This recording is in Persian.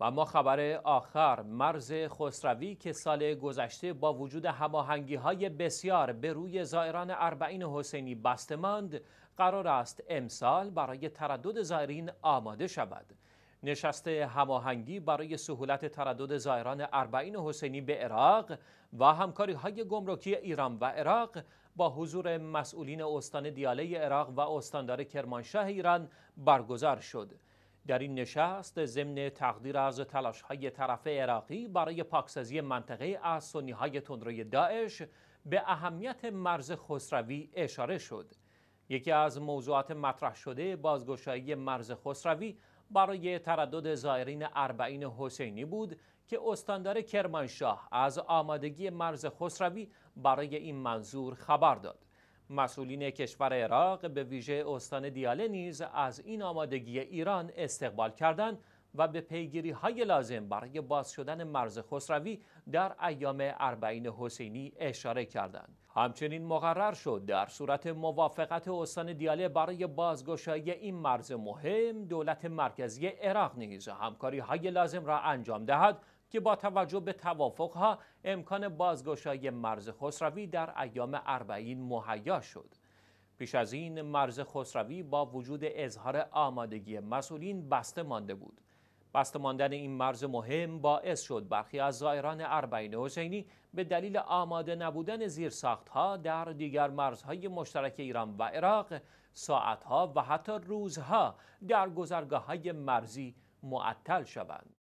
و ما خبر آخر مرز خسروی که سال گذشته با وجود هماهنگی های بسیار به روی زائران اربعین حسینی بسته ماند قرار است امسال برای تردد زائرین آماده شود نشست هماهنگی برای سهولت تردد زائران اربعین حسینی به عراق و همکاری های گمرکی ایران و عراق با حضور مسئولین استان دیاله عراق و استاندار کرمانشاه ایران برگزار شد در این نشست ضمن تقدیر از تلاش های طرف عراقی برای پاکسازی منطقه از سنی های تندروی داعش به اهمیت مرز خسروی اشاره شد یکی از موضوعات مطرح شده بازگشایی مرز خسروی برای تردد زائرین اربعین حسینی بود که استاندار کرمانشاه از آمادگی مرز خسروی برای این منظور خبر داد مسئولین کشور عراق به ویژه استان دیاله نیز از این آمادگی ایران استقبال کردند و به پیگیری های لازم برای باز شدن مرز خسروی در ایام اربعین حسینی اشاره کردند. همچنین مقرر شد در صورت موافقت استان دیاله برای بازگشایی این مرز مهم دولت مرکزی عراق نیز همکاری های لازم را انجام دهد که با توجه به توافقها امکان بازگشایی مرز خسروی در ایام اربعین مهیا شد. پیش از این مرز خسروی با وجود اظهار آمادگی مسئولین بسته مانده بود. بسته ماندن این مرز مهم باعث شد برخی از زائران اربعین حسینی به دلیل آماده نبودن زیرساختها در دیگر مرزهای مشترک ایران و عراق ساعتها و حتی روزها در گذرگاه های مرزی معطل شوند.